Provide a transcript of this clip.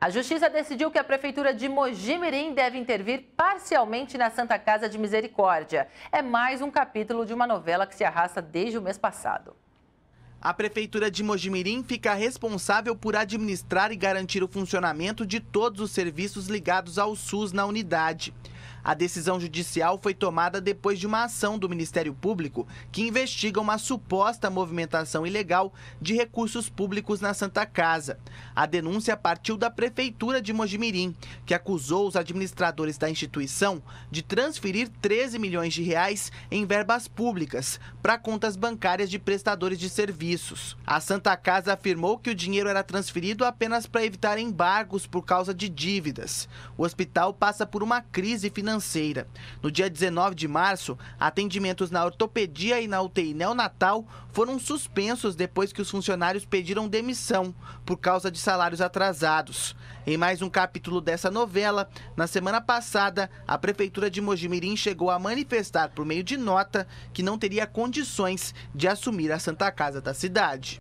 A Justiça decidiu que a Prefeitura de Mojimirim deve intervir parcialmente na Santa Casa de Misericórdia. É mais um capítulo de uma novela que se arrasta desde o mês passado. A Prefeitura de Mojimirim fica responsável por administrar e garantir o funcionamento de todos os serviços ligados ao SUS na unidade. A decisão judicial foi tomada depois de uma ação do Ministério Público que investiga uma suposta movimentação ilegal de recursos públicos na Santa Casa. A denúncia partiu da Prefeitura de Mojimirim, que acusou os administradores da instituição de transferir 13 milhões de reais em verbas públicas para contas bancárias de prestadores de serviços. A Santa Casa afirmou que o dinheiro era transferido apenas para evitar embargos por causa de dívidas. O hospital passa por uma crise financeira financeira. No dia 19 de março, atendimentos na ortopedia e na UTI neonatal foram suspensos depois que os funcionários pediram demissão por causa de salários atrasados. Em mais um capítulo dessa novela, na semana passada, a Prefeitura de Mojimirim chegou a manifestar por meio de nota que não teria condições de assumir a Santa Casa da cidade.